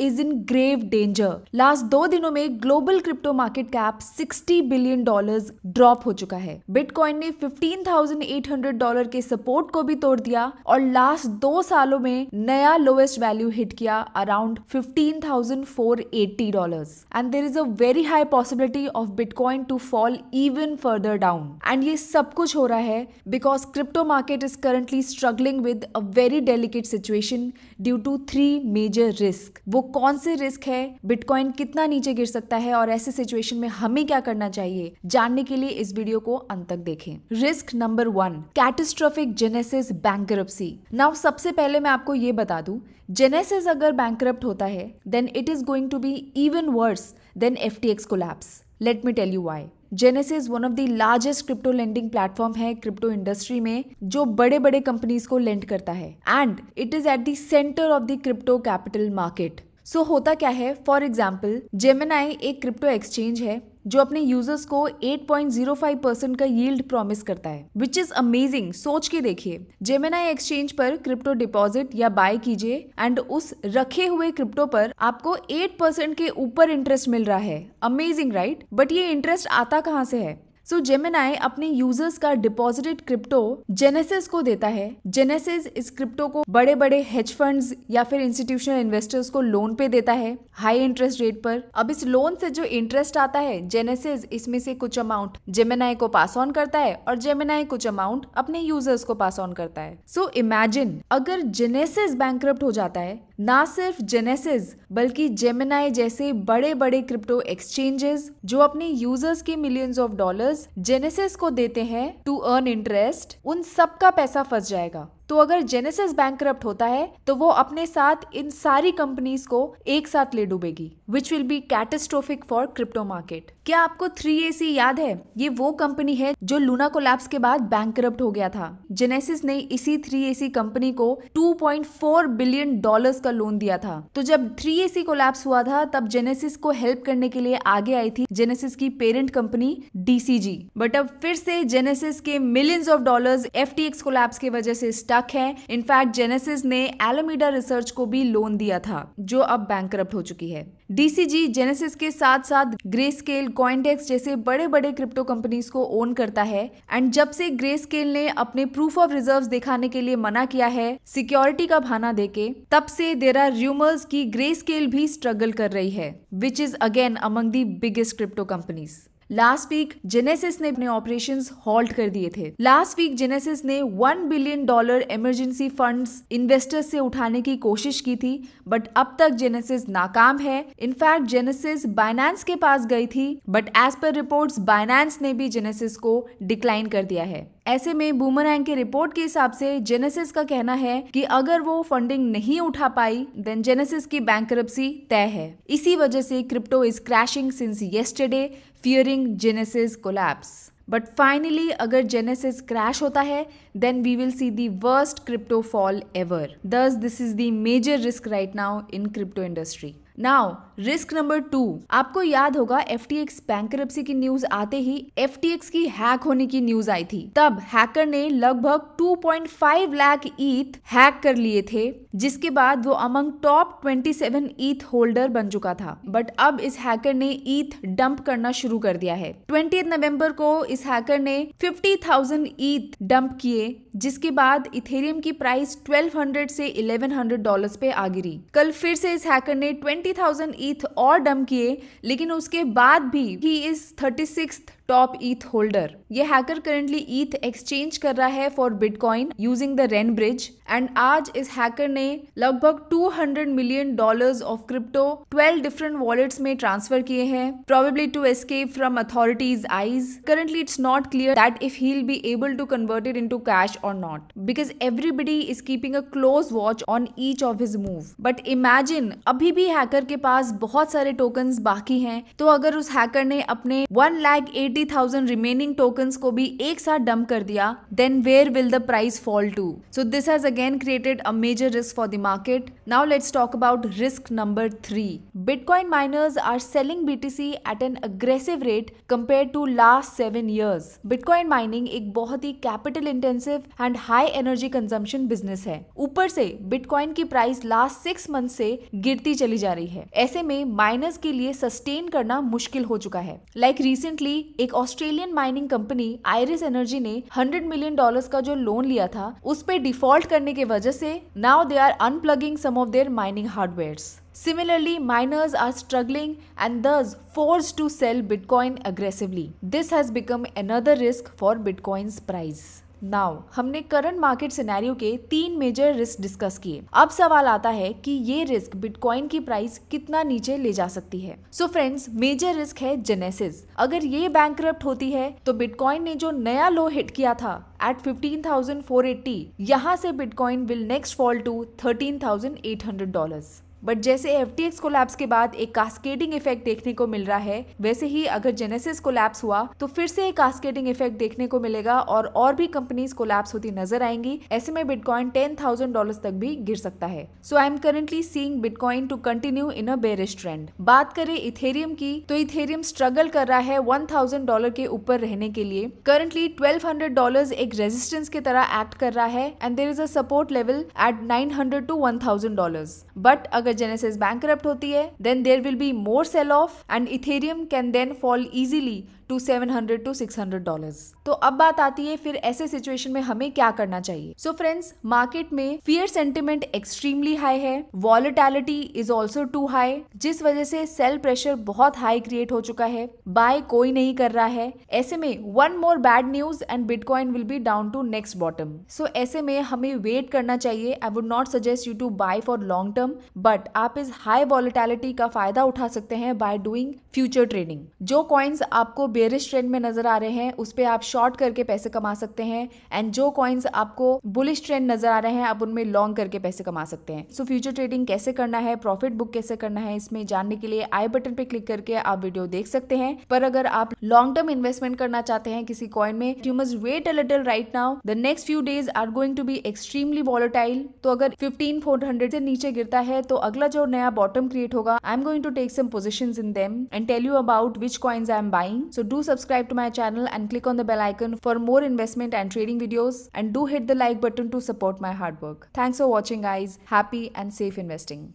Is in grave danger last दो दिनों में global crypto market cap 60 billion dollars drop हो चुका है बिटकॉइन ने 15,800 डॉलर के सपोर्ट को भी तोड़ दिया और लास्ट दो सालों में नया लोएस्ट वैल्यू हिट किया around 15,480 dollars and there is a very high possibility of bitcoin to fall even further down and ये सब कुछ हो रहा है because crypto market is currently struggling with a very delicate situation due to three major risk वो कौन से risk है बिटकॉइन कितना नीचे गिर सकता है और ऐसे सिचुएशन में हमें क्या करना चाहिए जानने के लिए इस वीडियो को अंत तक देखें risk number one catastrophic Genesis bank now सबसे पहले मैं आपको ये बता दू जेनेसिस अगर बैंक होता है then it is going to be even worse than F T X collapse let me tell you why Genesis one of the largest crypto lending platform है क्रिप्टो इंडस्ट्री में जो बड़े बड़े कंपनीज को lend करता है and it is at the centre of the crypto capital market so so, होता क्या है फॉर एग्जाम्पल जेमेनाई एक क्रिप्टो एक्सचेंज है जो अपने यूजर्स को 8.05 परसेंट का यील्ड प्रॉमिस करता है विच इज अमेजिंग सोच के देखिए जेमेनाई एक्सचेंज पर क्रिप्टो डिपॉजिट या बाय कीजिए एंड उस रखे हुए क्रिप्टो पर आपको 8 परसेंट के ऊपर इंटरेस्ट मिल रहा है अमेजिंग राइट बट ये इंटरेस्ट आता कहाँ से है सो so, जेमिनाई अपने यूजर्स का डिपॉजिटेड क्रिप्टो जेनेसिस को देता है जेनेसिस इस क्रिप्टो को बड़े बड़े हेज फंड्स या फिर इंस्टीट्यूशनल इन्वेस्टर्स को लोन पे देता है हाई इंटरेस्ट रेट पर अब इस लोन से जो इंटरेस्ट आता है जेनेसिस इसमें से कुछ अमाउंट जेमिनाई को पास ऑन करता है और जेमिनाई कुछ अमाउंट अपने यूजर्स को पास ऑन करता है सो so, इमेजिन अगर जेनेसिस बैंक हो जाता है ना सिर्फ जेनेसिस बल्कि जेमिनाई जैसे बड़े बड़े क्रिप्टो एक्सचेंजेस जो अपने यूजर्स के millions of dollar dollars Genesis को देते हैं टू अर्न इंटरेस्ट उन सब का पैसा फंस जाएगा तो अगर जेनेसिस बैंक होता है तो वो अपने साथ इन सारी कंपनीज को एक साथ ले डूबेगी which will be catastrophic for crypto market क्या आपको थ्री ए सी याद है ये वो कंपनी है जो लूना को लैब्स के बाद बैंक हो गया था जेनेसिस ने इसी थ्री एसी कंपनी को two point four billion dollar का लोन दिया था तो जब थ्री एसी लैब्स हुआ था तब जेनेसिस को हेल्प करने के लिए आगे आई थी जेनेसिस की पेरेंट कंपनी डीसीजी बट अब फिर से जेनेसिस के millions of dollars FTX labs की वजह से स्टक है इनफैक्ट जेनेसिस ने एलोमीडा रिसर्च को भी लोन दिया था जो अब बैंक हो चुकी है डीसीजी जेनेसिस के साथ साथ ग्रे स्केल कॉइनडेक्स जैसे बड़े बड़े क्रिप्टो कंपनीज को ओन करता है एंड जब से ग्रे स्केल ने अपने प्रूफ ऑफ रिजर्व दिखाने के लिए मना किया है सिक्योरिटी का बहाना देके तब से देर आर र्यूमर्स की ग्रे स्केल भी स्ट्रगल कर रही है which is again among the biggest crypto companies last week Genesis ने अपने ऑपरेशन हॉल्ट कर दिए थे लास्ट वीक जेनेसिस ने one billion dollar emergency fund investors से उठाने की कोशिश की थी बट अब तक जेनेसिस नाकाम है इनफैक्ट जेनेसिस बाइनेंस के पास गई थी but as per report Binance ने भी जेनेसिस को डिक्लाइन कर दिया है ऐसे में बूमरैंग के रिपोर्ट के हिसाब से जेनेसिस का कहना है कि अगर वो फंडिंग नहीं उठा पाई देन जेनेसिस की बैंक तय है इसी वजह से crypto is crashing since yesterday fearing Genesis collapse but finally अगर जेनेसिस क्रैश होता है then we will see the worst crypto fall ever thus this is the major risk right now in crypto industry now risk number two आपको याद होगा F T X bank की news आते ही F T X की hack होने की news आई थी तब हैकर ने लगभग 2.5 लाख ईथ हैक कर लिए थे जिसके बाद वो अमंग टॉप 27 ईथ होल्डर बन चुका था बट अब इस हैकर ने ईथ डंप करना शुरू कर दिया है ट्वेंटी नवम्बर को इस हैकर ने 50,000 ईथ डंप किए जिसके बाद इथेरियम की प्राइस 1200 से 1100 डॉलर्स पे आ गिरी कल फिर से इस हैकर ने ट्वेंटी थ्री थाउजेंड ईथ और डम किए लेकिन उसके बाद भी he is thirty six top ETH holder ये हैकर करेंटली ईथ एक्सचेंज कर रहा है for Bitcoin using the Ren bridge and आज इस हैकर ने लगभग 200 million dollars of crypto 12 different wallets में ट्रांसफर किए हैं probably to escape from authorities eyes currently it's not clear that if he be able to convert it into cash और not because everybody is keeping a close watch on each of his move but imagine अभी भी hacker के पास बहुत सारे token बाकी हैं तो अगर उस हैकर ने अपने one lakh eight 80,000 remaining token को भी एक साथ डंप कर दिया then where will the price fall to so this has again created a major risk for the market now let's talk about risk number three Bitcoin miners are selling BTC at an aggressive rate compare to last seven years Bitcoin mining एक बहुत ही capital intensive and high energy consumption business है ऊपर से bitcoin की price last six month से गिरती चली जा रही है ऐसे में माइनर्स के लिए सस्टेन करना मुश्किल हो चुका है लाइक like रिसेंटली एक Australian mining company Iris energy ने 100 मिलियन डॉलर्स का जो लोन लिया था उस पर डिफॉल्ट करने की वजह से now they are unplugging some of their mining hardwares Similarly, miners are struggling and thus forced to sell Bitcoin aggressively. This has become another risk for Bitcoin's price. Now हमने current market scenario के तीन major risk discuss किए अब सवाल आता है कि ये रिस्क बिटकॉइन की प्राइस कितना नीचे ले जा सकती है सो फ्रेंड्स मेजर रिस्क है जेनेसिस अगर ये बैंक होती है तो बिटकॉइन ने जो नया लो हिट किया था एट 15,480 यहाँ से Bitcoin will next fall to 13,800 dollars but जैसे एफ टी कोलैप्स के बाद एक कास्केटिंग इफेक्ट देखने को मिल रहा है वैसे ही अगर जेनेसिस कोलैप्स हुआ तो फिर से एक कास्केडिंग इफेक्ट देखने को मिलेगा और और भी कंपनीज कोलैप्स होती नजर आएंगी ऐसे में बिटकॉइन टेन थाउजेंड डॉलर तक भी गिर सकता है so I am currently seeing Bitcoin to continue in a bearish trend बात करें इथेरियम की तो इथेरियम स्ट्रगल कर रहा है वन थाउजेंड डॉलर के ऊपर रहने के लिए करंटली ट्वेल्व हंड्रेड डॉलर एक रेजिस्टेंस की तरह एक्ट कर रहा है and there is a support level at nine hundred to one thousand dollar but अगर अगर Genesis bankrupt होती है then there will be more sell off and Ethereum can then fall easily to seven hundred to six hundred dollar तो अब बात आती है फिर ऐसे सिचुएशन में हमें क्या करना चाहिए सो फ्रेंड्स मार्केट में फियर सेंटिमेंट एक्सट्रीमली हाई है volatility is also too high जिस वजह से सेल प्रेशर बहुत हाई क्रिएट हो चुका है बाय कोई नहीं कर रहा है ऐसे में one more bad news and Bitcoin will be down to next bottom so ऐसे में हमें वेट करना चाहिए I would not suggest you to buy for long term but but आप इस हाई वॉलिटैलिटी का फायदा उठा सकते हैं बाय डूइंग फ्यूचर ट्रेडिंग जो कॉइन्स आपको बेरिश ट्रेंड में नजर आ रहे हैं उस पर आप शॉर्ट करके पैसे कमा सकते हैं एंड जो कॉइन्स आपको बुलिश ट्रेंड नजर आ रहे हैं आप उनमें लॉन्ग करके पैसे कमा सकते हैं सो फ्यूचर ट्रेडिंग कैसे करना है प्रॉफिट बुक कैसे करना है इसमें जानने के लिए आई बटन पे क्लिक करके आप वीडियो देख सकते हैं पर अगर आप लॉन्ग टर्म इन्वेस्टमेंट करना चाहते हैं किसी कॉइन में you must wait a little right now the next few days are going to be extremely volatile तो अगर फिफ्टीन फोर हंड्रेड से नीचे गिरता है तो अगला जो नया बॉटम क्रिएट होगा I am going to take some position in them and tell you about which coins I am buying so do subscribe to my channel and click on the bell icon for more investment and trading videos and do hit the like button to support my hard work thanks for watching guys happy and safe investing